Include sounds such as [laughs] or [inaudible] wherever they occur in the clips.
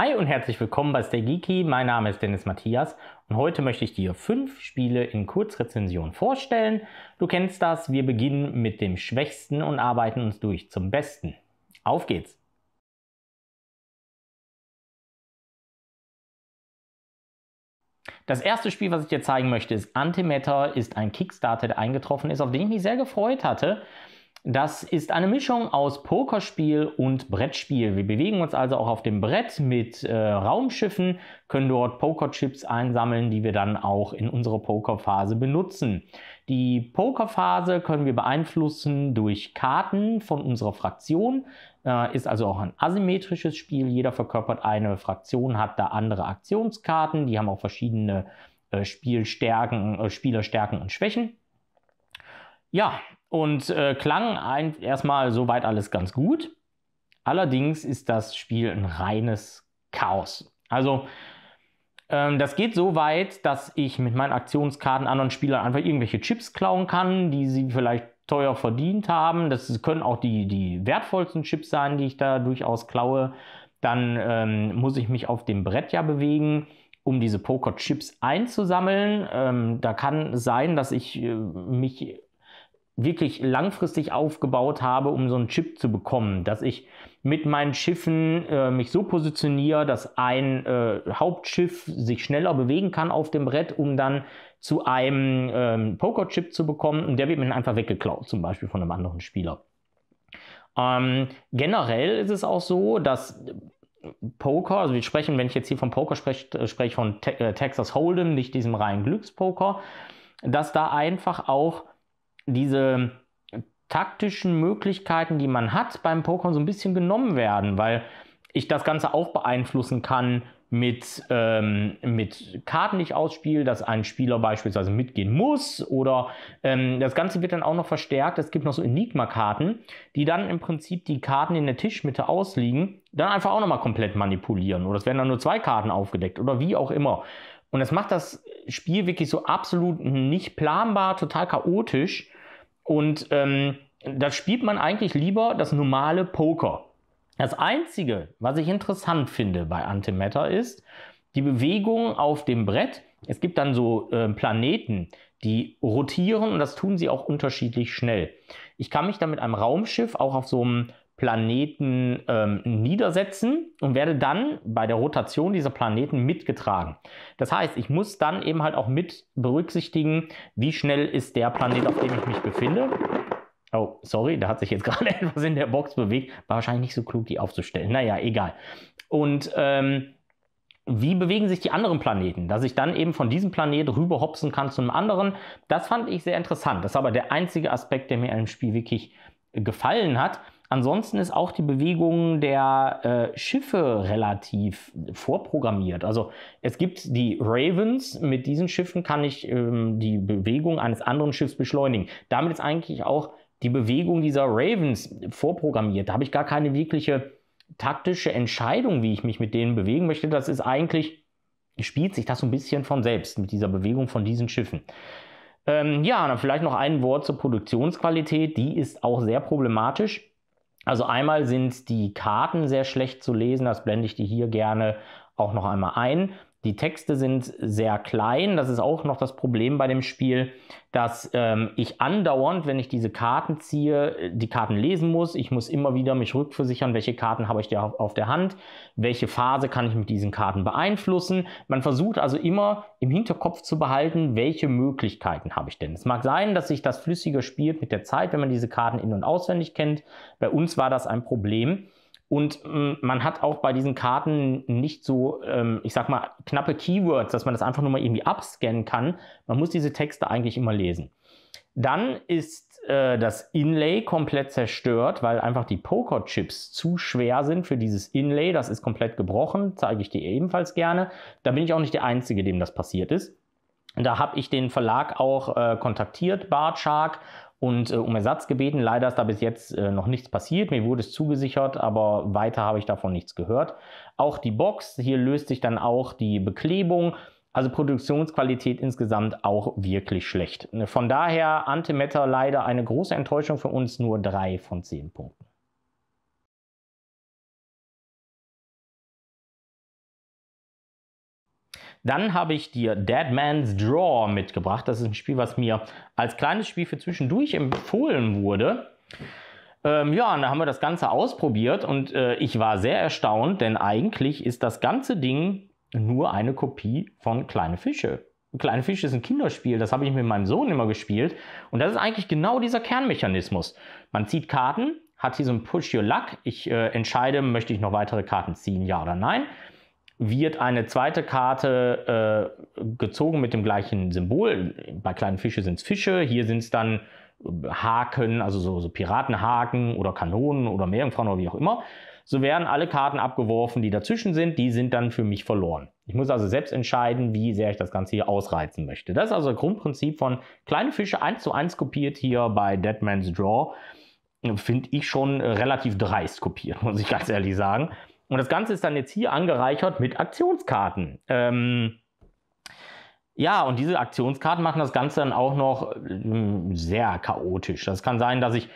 Hi und herzlich willkommen bei Stay Geeky. Mein Name ist Dennis Matthias und heute möchte ich dir fünf Spiele in Kurzrezension vorstellen. Du kennst das, wir beginnen mit dem Schwächsten und arbeiten uns durch zum Besten. Auf geht's! Das erste Spiel, was ich dir zeigen möchte, ist Antimatter, ist ein Kickstarter, der eingetroffen ist, auf den ich mich sehr gefreut hatte. Das ist eine Mischung aus Pokerspiel und Brettspiel. Wir bewegen uns also auch auf dem Brett mit äh, Raumschiffen, können dort Pokerchips einsammeln, die wir dann auch in unserer Pokerphase benutzen. Die Pokerphase können wir beeinflussen durch Karten von unserer Fraktion. Äh, ist also auch ein asymmetrisches Spiel. Jeder verkörpert eine Fraktion, hat da andere Aktionskarten. Die haben auch verschiedene äh, Spielstärken, äh, Spielerstärken und Schwächen. Ja, und äh, klang ein, erstmal soweit alles ganz gut. Allerdings ist das Spiel ein reines Chaos. Also ähm, das geht so weit, dass ich mit meinen Aktionskarten anderen Spielern einfach irgendwelche Chips klauen kann, die sie vielleicht teuer verdient haben. Das können auch die, die wertvollsten Chips sein, die ich da durchaus klaue. Dann ähm, muss ich mich auf dem Brett ja bewegen, um diese Poker-Chips einzusammeln. Ähm, da kann sein, dass ich äh, mich wirklich langfristig aufgebaut habe, um so einen Chip zu bekommen, dass ich mit meinen Schiffen äh, mich so positioniere, dass ein äh, Hauptschiff sich schneller bewegen kann auf dem Brett, um dann zu einem ähm, Pokerchip zu bekommen und der wird mir dann einfach weggeklaut, zum Beispiel von einem anderen Spieler. Ähm, generell ist es auch so, dass Poker, also wir sprechen, wenn ich jetzt hier von Poker spreche, äh, spreche von Te äh, Texas Hold'em, nicht diesem reinen Glückspoker, dass da einfach auch diese taktischen Möglichkeiten, die man hat beim Pokémon, so ein bisschen genommen werden, weil ich das Ganze auch beeinflussen kann mit, ähm, mit Karten, die ich ausspiele, dass ein Spieler beispielsweise mitgehen muss oder ähm, das Ganze wird dann auch noch verstärkt. Es gibt noch so Enigma-Karten, die dann im Prinzip die Karten, in der Tischmitte ausliegen, dann einfach auch nochmal komplett manipulieren oder es werden dann nur zwei Karten aufgedeckt oder wie auch immer. Und das macht das Spiel wirklich so absolut nicht planbar, total chaotisch und ähm, da spielt man eigentlich lieber das normale Poker. Das Einzige, was ich interessant finde bei Antimatter ist die Bewegung auf dem Brett. Es gibt dann so äh, Planeten, die rotieren und das tun sie auch unterschiedlich schnell. Ich kann mich dann mit einem Raumschiff auch auf so einem Planeten ähm, niedersetzen und werde dann bei der Rotation dieser Planeten mitgetragen. Das heißt, ich muss dann eben halt auch mit berücksichtigen, wie schnell ist der Planet, auf dem ich mich befinde. Oh, sorry, da hat sich jetzt [laughs] gerade etwas in der Box bewegt. War wahrscheinlich nicht so klug, die aufzustellen. Naja, egal. Und ähm, wie bewegen sich die anderen Planeten, dass ich dann eben von diesem Planet rüberhopsen kann zu einem anderen. Das fand ich sehr interessant. Das ist aber der einzige Aspekt, der mir im Spiel wirklich gefallen hat. Ansonsten ist auch die Bewegung der äh, Schiffe relativ vorprogrammiert. Also es gibt die Ravens, mit diesen Schiffen kann ich ähm, die Bewegung eines anderen Schiffs beschleunigen. Damit ist eigentlich auch die Bewegung dieser Ravens vorprogrammiert. Da habe ich gar keine wirkliche taktische Entscheidung, wie ich mich mit denen bewegen möchte. Das ist eigentlich, spielt sich das so ein bisschen von selbst mit dieser Bewegung von diesen Schiffen. Ähm, ja, dann vielleicht noch ein Wort zur Produktionsqualität. Die ist auch sehr problematisch. Also einmal sind die Karten sehr schlecht zu lesen, das blende ich dir hier gerne auch noch einmal ein. Die Texte sind sehr klein. Das ist auch noch das Problem bei dem Spiel, dass ähm, ich andauernd, wenn ich diese Karten ziehe, die Karten lesen muss. Ich muss immer wieder mich rückversichern, welche Karten habe ich da auf der Hand, welche Phase kann ich mit diesen Karten beeinflussen. Man versucht also immer im Hinterkopf zu behalten, welche Möglichkeiten habe ich denn. Es mag sein, dass sich das flüssiger spielt mit der Zeit, wenn man diese Karten in- und auswendig kennt. Bei uns war das ein Problem. Und ähm, man hat auch bei diesen Karten nicht so, ähm, ich sag mal, knappe Keywords, dass man das einfach nur mal irgendwie abscannen kann. Man muss diese Texte eigentlich immer lesen. Dann ist äh, das Inlay komplett zerstört, weil einfach die Poker-Chips zu schwer sind für dieses Inlay. Das ist komplett gebrochen, zeige ich dir ebenfalls gerne. Da bin ich auch nicht der Einzige, dem das passiert ist. Da habe ich den Verlag auch äh, kontaktiert, Bartshark, und äh, um Ersatz gebeten. Leider ist da bis jetzt äh, noch nichts passiert. Mir wurde es zugesichert, aber weiter habe ich davon nichts gehört. Auch die Box, hier löst sich dann auch die Beklebung. Also Produktionsqualität insgesamt auch wirklich schlecht. Von daher Antimatter leider eine große Enttäuschung für uns, nur drei von zehn Punkten. Dann habe ich dir Dead Man's Draw mitgebracht. Das ist ein Spiel, was mir als kleines Spiel für zwischendurch empfohlen wurde. Ähm, ja, und da haben wir das Ganze ausprobiert und äh, ich war sehr erstaunt, denn eigentlich ist das ganze Ding nur eine Kopie von Kleine Fische. Kleine Fische ist ein Kinderspiel, das habe ich mit meinem Sohn immer gespielt. Und das ist eigentlich genau dieser Kernmechanismus. Man zieht Karten, hat hier so ein Push Your Luck. Ich äh, entscheide, möchte ich noch weitere Karten ziehen, ja oder nein wird eine zweite Karte äh, gezogen mit dem gleichen Symbol. Bei kleinen Fische sind es Fische, hier sind es dann äh, Haken, also so, so, Piratenhaken oder Kanonen oder Meerjungfrauen oder wie auch immer. So werden alle Karten abgeworfen, die dazwischen sind. Die sind dann für mich verloren. Ich muss also selbst entscheiden, wie sehr ich das Ganze hier ausreizen möchte. Das ist also das Grundprinzip von kleine Fische 1 zu 1 kopiert hier bei Dead Man's Draw. Finde ich schon äh, relativ dreist kopiert, [laughs] muss ich ganz ehrlich sagen. Und das Ganze ist dann jetzt hier angereichert mit Aktionskarten. Ähm, ja, und diese Aktionskarten machen das Ganze dann auch noch hm, sehr chaotisch. Das kann sein, dass ich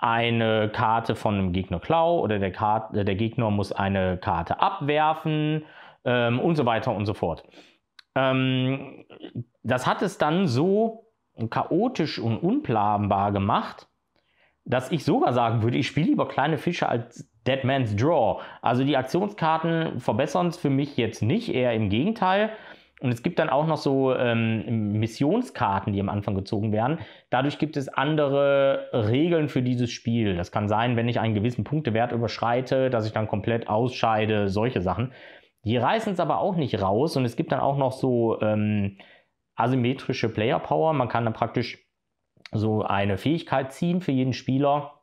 eine Karte von einem Gegner klau oder der, Kart, der Gegner muss eine Karte abwerfen ähm, und so weiter und so fort. Ähm, das hat es dann so chaotisch und unplanbar gemacht, dass ich sogar sagen würde, ich spiele lieber kleine Fische als Dead Man's Draw. Also die Aktionskarten verbessern es für mich jetzt nicht, eher im Gegenteil. Und es gibt dann auch noch so ähm, Missionskarten, die am Anfang gezogen werden. Dadurch gibt es andere Regeln für dieses Spiel. Das kann sein, wenn ich einen gewissen Punktewert überschreite, dass ich dann komplett ausscheide, solche Sachen. Die reißen es aber auch nicht raus und es gibt dann auch noch so ähm, asymmetrische Player Power. Man kann dann praktisch so eine Fähigkeit ziehen für jeden Spieler.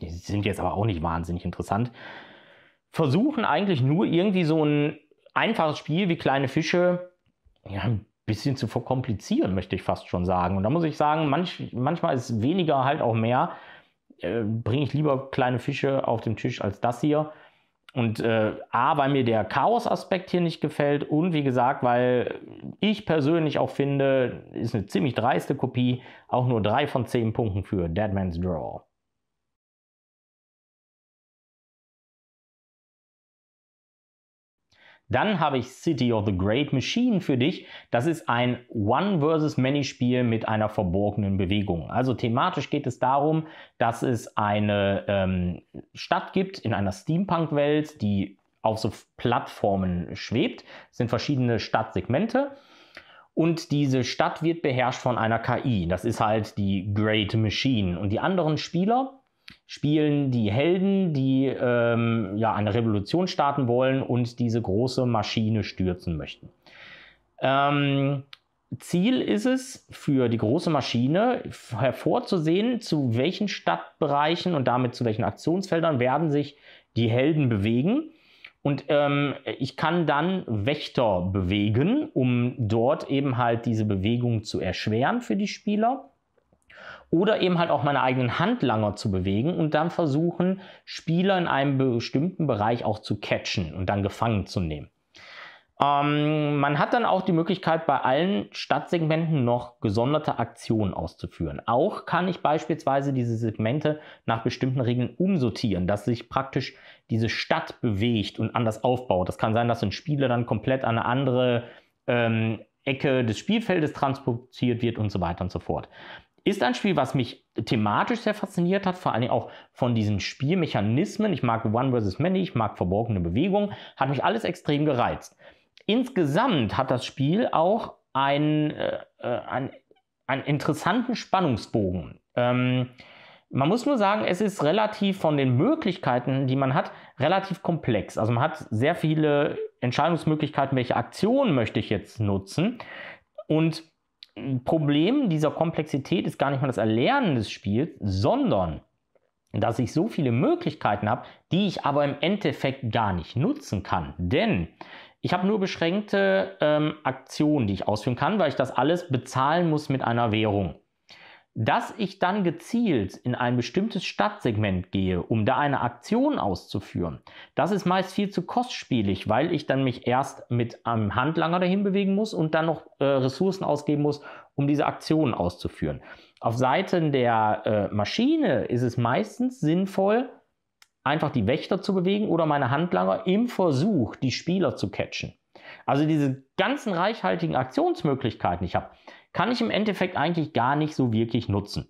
Die sind jetzt aber auch nicht wahnsinnig interessant. Versuchen eigentlich nur irgendwie so ein einfaches Spiel wie kleine Fische ja, ein bisschen zu verkomplizieren, möchte ich fast schon sagen. Und da muss ich sagen, manch, manchmal ist weniger halt auch mehr. Äh, Bringe ich lieber kleine Fische auf den Tisch als das hier. Und äh, A, weil mir der Chaos-Aspekt hier nicht gefällt und wie gesagt, weil ich persönlich auch finde, ist eine ziemlich dreiste Kopie, auch nur drei von zehn Punkten für Deadman's Draw. Dann habe ich City of the Great Machine für dich. Das ist ein One versus Many Spiel mit einer verborgenen Bewegung. Also thematisch geht es darum, dass es eine ähm, Stadt gibt in einer Steampunk-Welt, die auf so Plattformen schwebt. Es sind verschiedene Stadtsegmente. Und diese Stadt wird beherrscht von einer KI. Das ist halt die Great Machine. Und die anderen Spieler spielen die Helden, die ähm, ja, eine Revolution starten wollen und diese große Maschine stürzen möchten. Ähm, Ziel ist es für die große Maschine hervorzusehen, zu welchen Stadtbereichen und damit zu welchen Aktionsfeldern werden sich die Helden bewegen. Und ähm, ich kann dann Wächter bewegen, um dort eben halt diese Bewegung zu erschweren für die Spieler. Oder eben halt auch meine eigenen Handlanger zu bewegen und dann versuchen, Spieler in einem bestimmten Bereich auch zu catchen und dann gefangen zu nehmen. Ähm, man hat dann auch die Möglichkeit, bei allen Stadtsegmenten noch gesonderte Aktionen auszuführen. Auch kann ich beispielsweise diese Segmente nach bestimmten Regeln umsortieren, dass sich praktisch diese Stadt bewegt und anders aufbaut. Das kann sein, dass ein Spieler dann komplett an eine andere ähm, Ecke des Spielfeldes transportiert wird und so weiter und so fort ist ein Spiel, was mich thematisch sehr fasziniert hat, vor allem auch von diesen Spielmechanismen. Ich mag One vs. Many, ich mag verborgene Bewegungen, hat mich alles extrem gereizt. Insgesamt hat das Spiel auch einen, äh, äh einen, einen interessanten Spannungsbogen. Ähm, man muss nur sagen, es ist relativ von den Möglichkeiten, die man hat, relativ komplex. Also man hat sehr viele Entscheidungsmöglichkeiten, welche Aktion möchte ich jetzt nutzen. Und Problem dieser Komplexität ist gar nicht mal das Erlernen des Spiels, sondern dass ich so viele Möglichkeiten habe, die ich aber im Endeffekt gar nicht nutzen kann. Denn ich habe nur beschränkte ähm, Aktionen, die ich ausführen kann, weil ich das alles bezahlen muss mit einer Währung dass ich dann gezielt in ein bestimmtes Stadtsegment gehe, um da eine Aktion auszuführen, das ist meist viel zu kostspielig, weil ich dann mich erst mit einem Handlanger dahin bewegen muss und dann noch äh, Ressourcen ausgeben muss, um diese Aktion auszuführen. Auf Seiten der äh, Maschine ist es meistens sinnvoll, einfach die Wächter zu bewegen oder meine Handlanger im Versuch, die Spieler zu catchen. Also diese ganzen reichhaltigen Aktionsmöglichkeiten. Ich habe kann ich im Endeffekt eigentlich gar nicht so wirklich nutzen.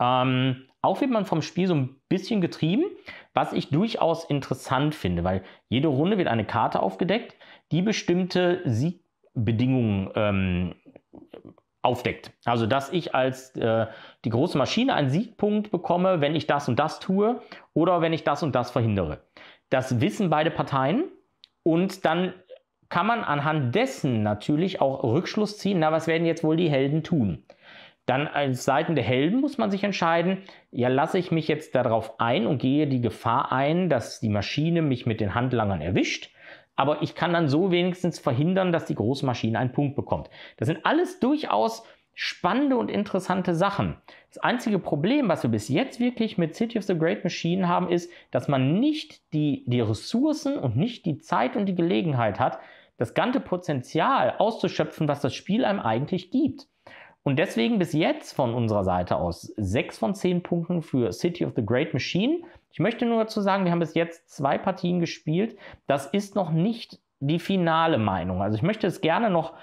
Ähm, auch wird man vom Spiel so ein bisschen getrieben, was ich durchaus interessant finde, weil jede Runde wird eine Karte aufgedeckt, die bestimmte Siegbedingungen ähm, aufdeckt. Also, dass ich als äh, die große Maschine einen Siegpunkt bekomme, wenn ich das und das tue oder wenn ich das und das verhindere. Das wissen beide Parteien und dann kann man anhand dessen natürlich auch Rückschluss ziehen, na, was werden jetzt wohl die Helden tun? Dann als Seiten der Helden muss man sich entscheiden, ja, lasse ich mich jetzt darauf ein und gehe die Gefahr ein, dass die Maschine mich mit den Handlangern erwischt, aber ich kann dann so wenigstens verhindern, dass die große Maschine einen Punkt bekommt. Das sind alles durchaus spannende und interessante Sachen. Das einzige Problem, was wir bis jetzt wirklich mit City of the Great Machine haben, ist, dass man nicht die, die Ressourcen und nicht die Zeit und die Gelegenheit hat, das ganze Potenzial auszuschöpfen, was das Spiel einem eigentlich gibt. Und deswegen bis jetzt von unserer Seite aus 6 von 10 Punkten für City of the Great Machine. Ich möchte nur dazu sagen, wir haben bis jetzt zwei Partien gespielt. Das ist noch nicht die finale Meinung. Also ich möchte es gerne noch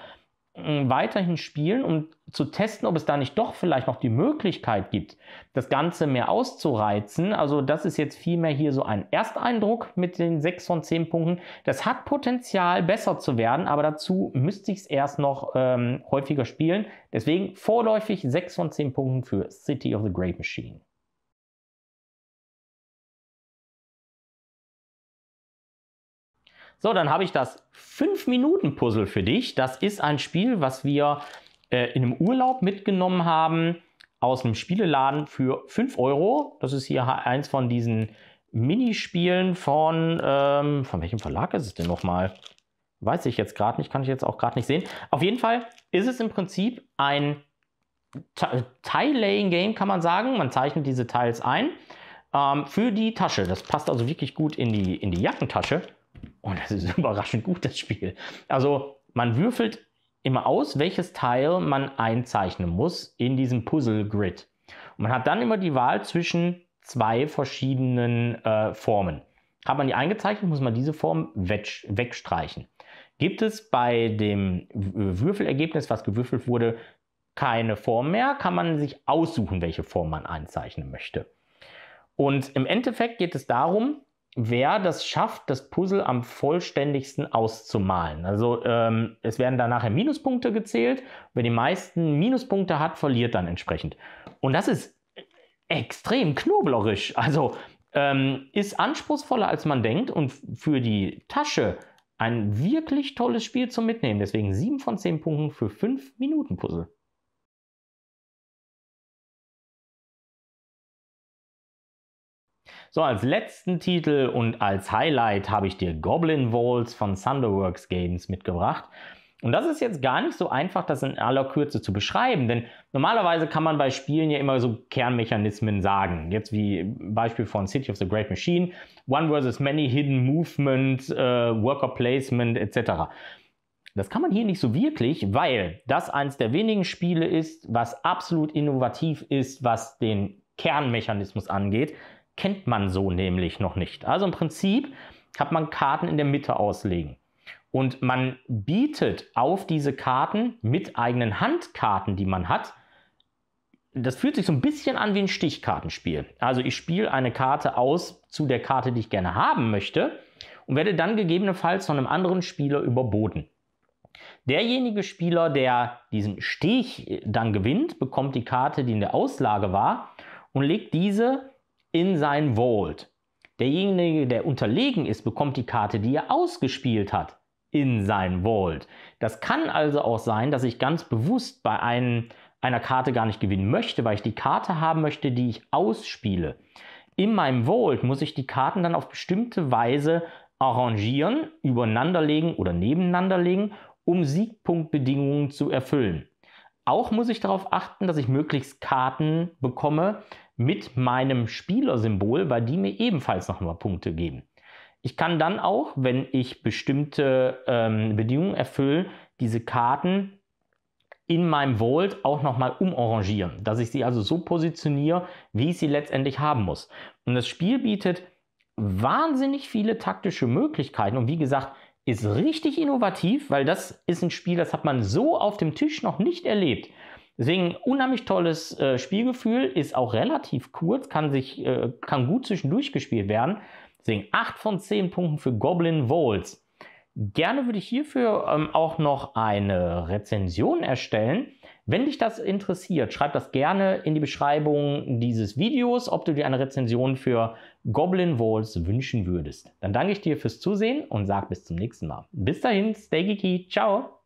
äh, weiterhin spielen, um zu testen, ob es da nicht doch vielleicht noch die Möglichkeit gibt, das Ganze mehr auszureizen. Also das ist jetzt vielmehr hier so ein Ersteindruck mit den 6 von 10 Punkten. Das hat Potenzial, besser zu werden, aber dazu müsste ich es erst noch ähm, häufiger spielen. Deswegen vorläufig 6 von 10 Punkten für City of the Great Machine. So, dann habe ich das 5-Minuten-Puzzle für dich. Das ist ein Spiel, was wir äh, in einem Urlaub mitgenommen haben aus einem Spieleladen für 5 Euro. Das ist hier eins von diesen Minispielen von, ähm, von welchem Verlag ist es denn nochmal? Weiß ich jetzt gerade nicht, kann ich jetzt auch gerade nicht sehen. Auf jeden Fall ist es im Prinzip ein Tile-Laying-Game, kann man sagen. Man zeichnet diese Tiles ein ähm, für die Tasche. Das passt also wirklich gut in die, in die Jackentasche. Und das ist [laughs] überraschend gut, das Spiel. Also man würfelt immer aus, welches Teil man einzeichnen muss in diesem Puzzle-Grid. Und man hat dann immer die Wahl zwischen zwei verschiedenen äh, Formen. Hat man die eingezeichnet, muss man diese Form wegstreichen. Gibt es bei dem Würfelergebnis, was gewürfelt wurde, keine Form mehr, kann man sich aussuchen, welche Form man einzeichnen möchte. Und im Endeffekt geht es darum, wer das schafft, das Puzzle am vollständigsten auszumalen. Also ähm, es werden da nachher Minuspunkte gezählt. Wer die meisten Minuspunkte hat, verliert dann entsprechend. Und das ist extrem knoblerisch. Also ähm, ist anspruchsvoller, als man denkt und für die Tasche ein wirklich tolles Spiel zum Mitnehmen. Deswegen 7 von 10 Punkten für 5 Minuten Puzzle. So, als letzten Titel und als Highlight habe ich dir Goblin Walls von Thunderworks Games mitgebracht. Und das ist jetzt gar nicht so einfach, das in aller Kürze zu beschreiben, denn normalerweise kann man bei Spielen ja immer so Kernmechanismen sagen. Jetzt wie Beispiel von City of the Great Machine, One versus Many, Hidden Movement, äh, Worker Placement etc. Das kann man hier nicht so wirklich, weil das eines der wenigen Spiele ist, was absolut innovativ ist, was den Kernmechanismus angeht kennt man so nämlich noch nicht. Also im Prinzip hat man Karten in der Mitte auslegen. Und man bietet auf diese Karten mit eigenen Handkarten, die man hat, das fühlt sich so ein bisschen an wie ein Stichkartenspiel. Also ich spiele eine Karte aus zu der Karte, die ich gerne haben möchte und werde dann gegebenenfalls von einem anderen Spieler überboten. Derjenige Spieler, der diesen Stich dann gewinnt, bekommt die Karte, die in der Auslage war und legt diese in sein Vault. Derjenige, der unterlegen ist, bekommt die Karte, die er ausgespielt hat, in sein Vault. Das kann also auch sein, dass ich ganz bewusst bei einem, einer Karte gar nicht gewinnen möchte, weil ich die Karte haben möchte, die ich ausspiele. In meinem Vault muss ich die Karten dann auf bestimmte Weise arrangieren, übereinanderlegen oder nebeneinanderlegen, um Siegpunktbedingungen zu erfüllen. Auch muss ich darauf achten, dass ich möglichst Karten bekomme, mit meinem Spielersymbol, weil die mir ebenfalls nochmal Punkte geben. Ich kann dann auch, wenn ich bestimmte ähm, Bedingungen erfülle, diese Karten in meinem Vault auch nochmal umorangieren, dass ich sie also so positioniere, wie ich sie letztendlich haben muss. Und das Spiel bietet wahnsinnig viele taktische Möglichkeiten und wie gesagt, ist richtig innovativ, weil das ist ein Spiel, das hat man so auf dem Tisch noch nicht erlebt. Deswegen unheimlich tolles äh, Spielgefühl, ist auch relativ kurz, kann, sich, äh, kann gut zwischendurch gespielt werden. Deswegen 8 von 10 Punkten für Goblin Volts. Gerne würde ich hierfür ähm, auch noch eine Rezension erstellen. Wenn dich das interessiert, schreib das gerne in die Beschreibung dieses Videos, ob du dir eine Rezension für Goblin Walls wünschen würdest. Dann danke ich dir fürs Zusehen und sag bis zum nächsten Mal. Bis dahin, stay geeky, ciao!